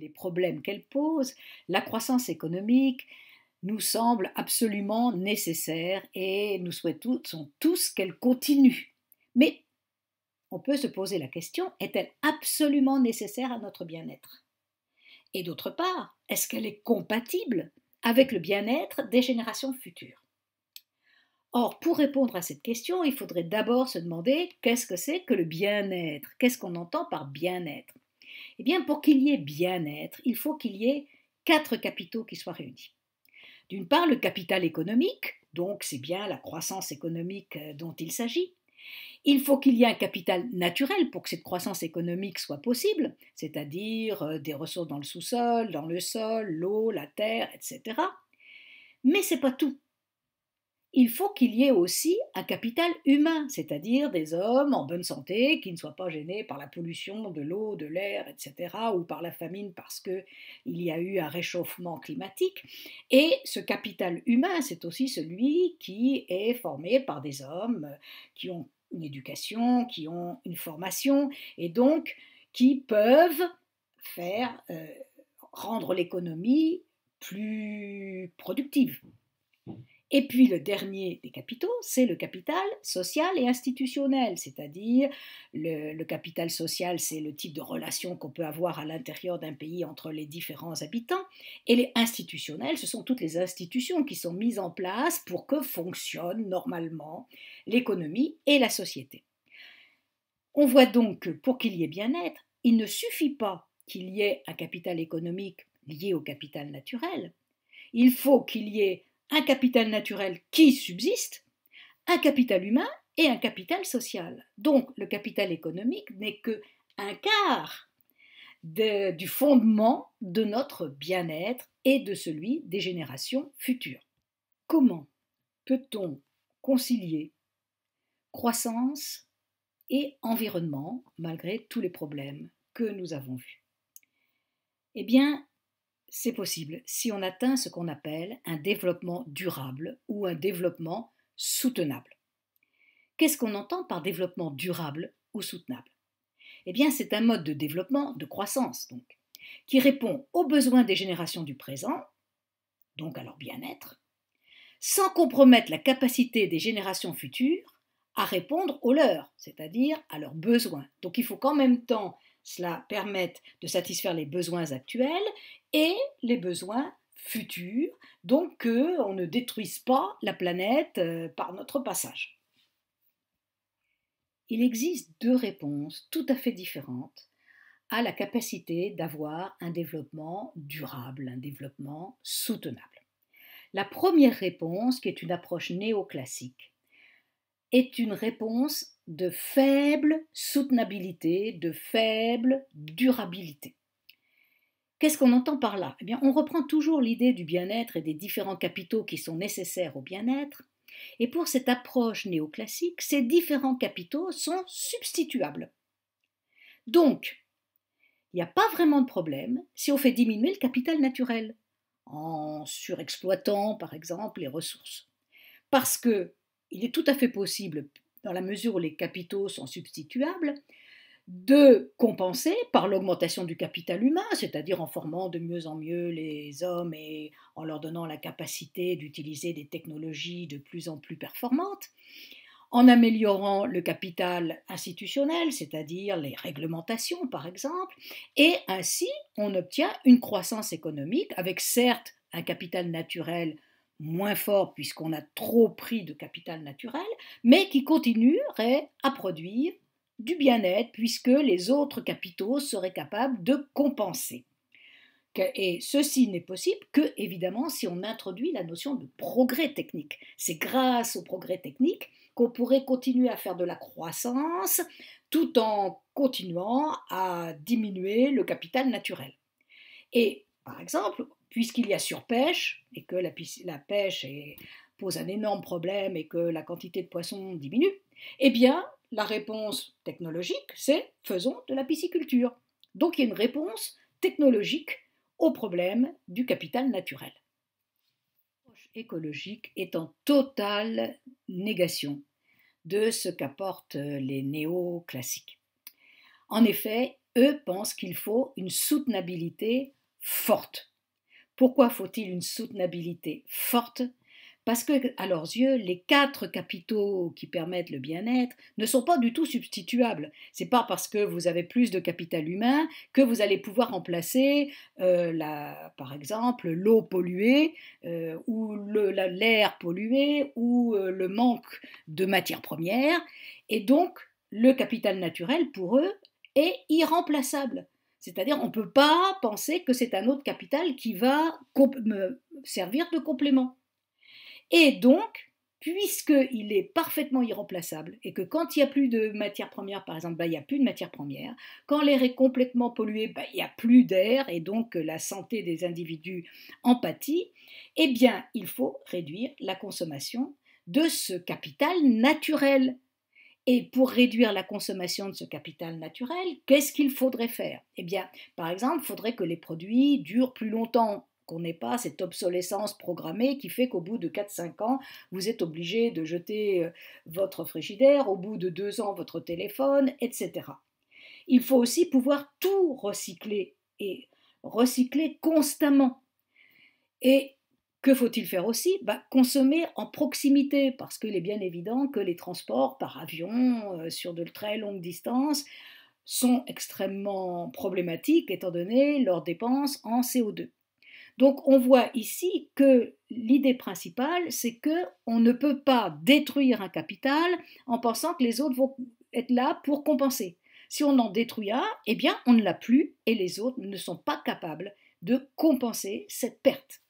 les problèmes qu'elle pose, la croissance économique nous semble absolument nécessaire et nous souhaitons tous qu'elle continue. Mais on peut se poser la question, est-elle absolument nécessaire à notre bien-être Et d'autre part, est-ce qu'elle est compatible avec le bien-être des générations futures Or, pour répondre à cette question, il faudrait d'abord se demander qu'est-ce que c'est que le bien-être Qu'est-ce qu'on entend par bien-être eh bien, pour qu'il y ait bien-être, il faut qu'il y ait quatre capitaux qui soient réunis. D'une part, le capital économique, donc c'est bien la croissance économique euh, dont il s'agit. Il faut qu'il y ait un capital naturel pour que cette croissance économique soit possible, c'est-à-dire euh, des ressources dans le sous-sol, dans le sol, l'eau, la terre, etc. Mais c'est pas tout il faut qu'il y ait aussi un capital humain, c'est-à-dire des hommes en bonne santé qui ne soient pas gênés par la pollution de l'eau, de l'air, etc., ou par la famine parce qu'il y a eu un réchauffement climatique. Et ce capital humain, c'est aussi celui qui est formé par des hommes qui ont une éducation, qui ont une formation, et donc qui peuvent faire euh, rendre l'économie plus productive. Et puis le dernier des capitaux, c'est le capital social et institutionnel, c'est-à-dire le, capital social, c'est le type de relation qu'on peut avoir à l'intérieur d'un pays entre les différents habitants, et les institutionnels, ce sont toutes les institutions qui sont mises en place pour que fonctionne normalement l'économie et la société. On voit donc que pour qu'il y ait bien-être, il ne suffit pas qu'il y ait un capital économique lié au capital naturel, il faut qu'il y ait un capital naturel qui subsiste, un capital humain et un capital social. Donc le capital économique n'est que un quart du fondement de notre bien-être et de celui des générations futures. Comment peut-on concilier croissance et environnement malgré tous les problèmes que nous avons vus Eh bien, c'est possible si on atteint ce qu'on appelle un développement durable ou un développement soutenable. Qu'est-ce qu'on entend par développement durable ou soutenable Eh bien, c'est un mode de développement, de croissance donc, qui répond aux besoins des générations du présent, donc à leur bien-être, sans compromettre la capacité des générations futures à répondre aux leurs, c'est-à-dire à leurs besoins. Donc il faut qu'en même temps cela permette de satisfaire les besoins actuels et les besoins futurs, donc qu'on ne détruise pas la planète euh, par notre passage. Il existe deux réponses tout à fait différentes à la capacité d'avoir un développement durable, un développement soutenable. La première réponse, qui est une approche néoclassique, est une réponse de faible soutenabilité, de faible durabilité. Qu'est-ce qu'on entend par là Eh bien, on reprend toujours l'idée du bien-être et des différents capitaux qui sont nécessaires au bien-être. Et pour cette approche néoclassique, ces différents capitaux sont substituables. Donc, il n'y a pas vraiment de problème si on fait diminuer le capital naturel, en surexploitant par exemple les ressources. Parce que il est tout à fait possible dans la mesure où les capitaux sont substituables, de compenser par l'augmentation du capital humain, c'est-à-dire en formant de mieux en mieux les hommes et en leur donnant la capacité d'utiliser des technologies de plus en plus performantes, en améliorant le capital institutionnel, c'est-à-dire les réglementations par exemple, et ainsi on obtient une croissance économique avec certes un capital naturel moins fort puisqu'on a trop pris de capital naturel, mais qui continuerait à produire du bien-être puisque les autres capitaux seraient capables de compenser. Et ceci n'est possible que, évidemment, si on introduit la notion de progrès technique. C'est grâce au progrès technique qu'on pourrait continuer à faire de la croissance tout en continuant à diminuer le capital naturel. Et par exemple, puisqu'il y a surpêche et que la, pêche pose un énorme problème et que la quantité de poissons diminue, eh bien, la réponse technologique, c'est faisons de la pisciculture. Donc il y a une réponse technologique au problème du capital naturel. L'approche écologique est en totale négation de ce qu'apportent les néoclassiques. En effet, eux pensent qu'il faut une soutenabilité forte. Pourquoi faut-il une soutenabilité forte Parce que, à leurs yeux, les quatre capitaux qui permettent le bien-être ne sont pas du tout substituables. C'est pas parce que vous avez plus de capital humain que vous allez pouvoir remplacer, euh, par exemple, l'eau polluée euh, ou l'air pollué ou euh, le manque de matières premières. Et donc, le capital naturel pour eux est irremplaçable. C'est-à-dire, on ne peut pas penser que c'est un autre capital qui va me servir de complément. Et donc, puisqu'il est parfaitement irremplaçable et que quand il n'y a plus de matière première, par exemple, bah, il n'y a plus de matière première, quand l'air est complètement pollué, bah, il n'y a plus d'air et donc euh, la santé des individus en pâtit, eh bien, il faut réduire la consommation de ce capital naturel et pour réduire la consommation de ce capital naturel, qu'est-ce qu'il faudrait faire Eh bien, par exemple, il faudrait que les produits durent plus longtemps qu'on n'ait pas cette obsolescence programmée qui fait qu'au bout de 4-5 ans, vous êtes obligé de jeter euh, votre frigidaire, au bout de 2 ans, votre téléphone, etc. Il faut aussi pouvoir tout recycler et recycler constamment. Et que faut-il faire aussi bah, Consommer en proximité, parce qu'il est bien évident que les transports par avion euh, sur de très longues distances sont extrêmement problématiques étant donné leurs dépenses en CO2. Donc on voit ici que l'idée principale, c'est qu'on ne peut pas détruire un capital en pensant que les autres vont être là pour compenser. Si on en détruit un, eh bien on ne l'a plus et les autres ne sont pas capables de compenser cette perte.